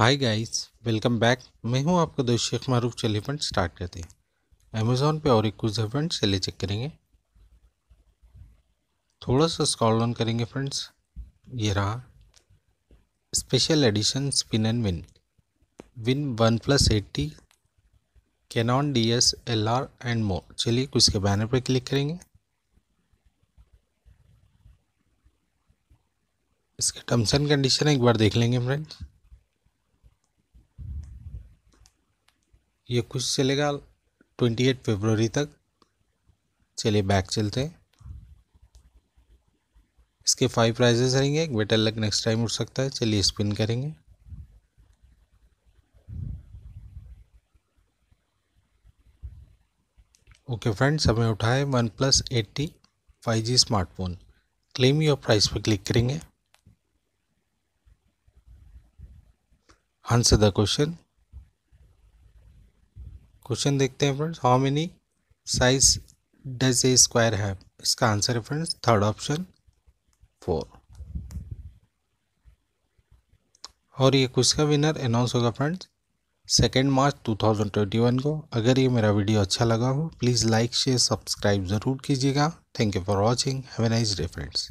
hi guys welcome back मैं हूं आपका दोस्त शेख मारूफ चलिए फंड स्टार्ट करते हैं अमेज़ोन पे और एक कुछ फ्रेंड्स चलिए चेक करेंगे थोड़ा सा स्कॉल डाउन करेंगे फ्रेंड्स ये रहा special edition spin and win win one plus eighty Canon D S L R and more चलिए कुछ के बैनर पर क्लिक करेंगे इसके टर्म्स एंड कंडीशन एक बार देख लेंगे फ्रेंड्स ये कुछ चलेगा ट्वेंटी एट फेबररी तक चलिए बैक चलते हैं इसके फाइव प्राइजेस रहेंगे एक बेटर लक नेक्स्ट टाइम उठ सकता है चलिए स्पिन करेंगे ओके फ्रेंड्स हमें उठाए one plus eighty five G smartphone claim your price पर क्लिक करेंगे आंसर द क्वेश्चन क्वेश्चन देखते हैं फ्रेंड्स हाउ मेनी साइज डज ए स्क्वायर है इसका आंसर है फ्रेंड्स थर्ड ऑप्शन फोर और ये कुछ का विनर अनाउंस होगा फ्रेंड्स सेकेंड मार्च 2021 को अगर ये मेरा वीडियो अच्छा लगा हो प्लीज़ लाइक शेयर सब्सक्राइब ज़रूर कीजिएगा thank you for watching have a nice day friends